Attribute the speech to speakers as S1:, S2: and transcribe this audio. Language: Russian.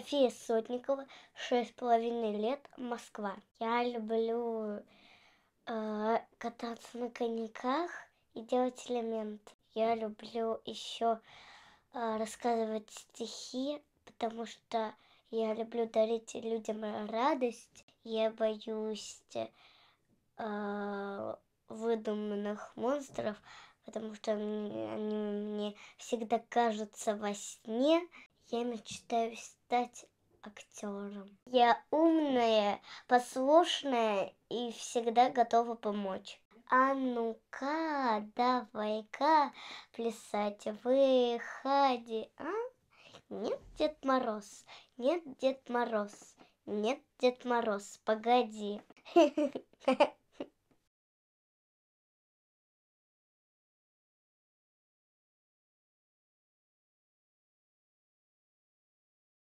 S1: София Сотникова, шесть с половиной лет, Москва. Я люблю э, кататься на коньках и делать элемент. Я люблю еще э, рассказывать стихи, потому что я люблю дарить людям радость. Я боюсь э, выдуманных монстров, потому что они мне всегда кажутся во сне я мечтаю стать актером. Я умная, послушная и всегда готова помочь. А ну-ка, давай-ка плясать, выходи, а? Нет, Дед Мороз, нет, Дед Мороз, нет, Дед Мороз, погоди.